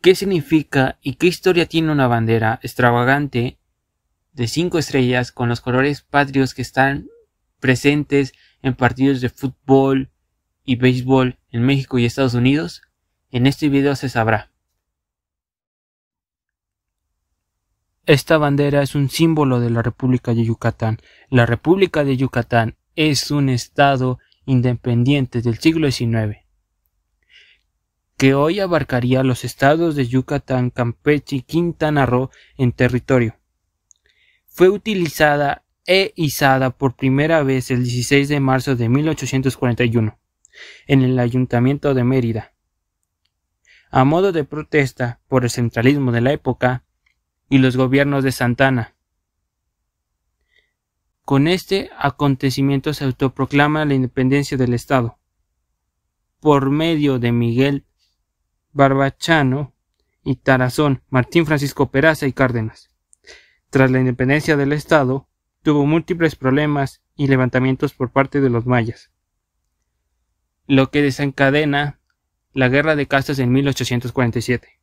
¿Qué significa y qué historia tiene una bandera extravagante de cinco estrellas con los colores patrios que están presentes en partidos de fútbol y béisbol en México y Estados Unidos? En este video se sabrá. Esta bandera es un símbolo de la República de Yucatán. La República de Yucatán es un estado independiente del siglo XIX que hoy abarcaría los estados de Yucatán, Campeche y Quintana Roo en territorio. Fue utilizada e izada por primera vez el 16 de marzo de 1841 en el Ayuntamiento de Mérida. A modo de protesta por el centralismo de la época y los gobiernos de Santana. Con este acontecimiento se autoproclama la independencia del Estado por medio de Miguel Barbachano y Tarazón, Martín Francisco Peraza y Cárdenas. Tras la independencia del Estado, tuvo múltiples problemas y levantamientos por parte de los mayas, lo que desencadena la Guerra de Castas en 1847,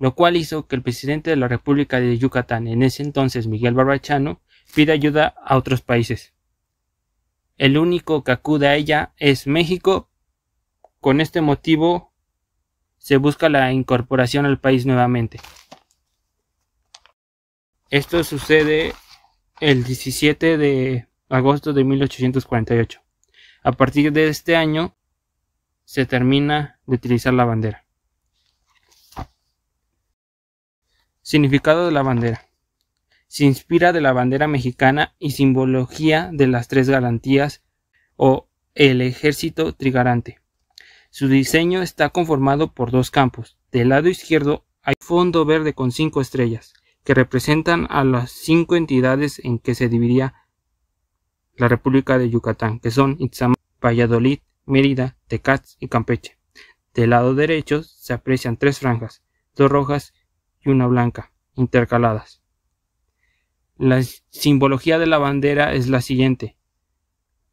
lo cual hizo que el presidente de la República de Yucatán, en ese entonces Miguel Barbachano, pida ayuda a otros países. El único que acude a ella es México. Con este motivo se busca la incorporación al país nuevamente. Esto sucede el 17 de agosto de 1848. A partir de este año se termina de utilizar la bandera. Significado de la bandera. Se inspira de la bandera mexicana y simbología de las tres garantías o el ejército trigarante. Su diseño está conformado por dos campos. Del lado izquierdo hay fondo verde con cinco estrellas, que representan a las cinco entidades en que se dividía la República de Yucatán, que son Itzamán, Valladolid, Mérida, Tecats y Campeche. Del lado derecho se aprecian tres franjas, dos rojas y una blanca, intercaladas. La simbología de la bandera es la siguiente.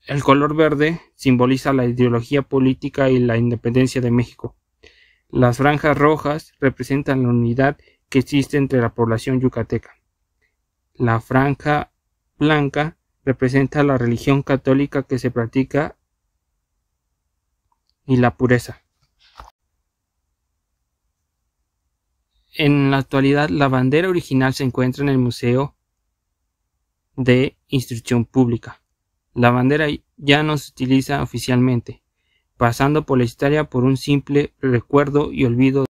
El color verde simboliza la ideología política y la independencia de México. Las franjas rojas representan la unidad que existe entre la población yucateca. La franja blanca representa la religión católica que se practica y la pureza. En la actualidad la bandera original se encuentra en el Museo de Instrucción Pública. La bandera ya no se utiliza oficialmente, pasando por la historia por un simple recuerdo y olvido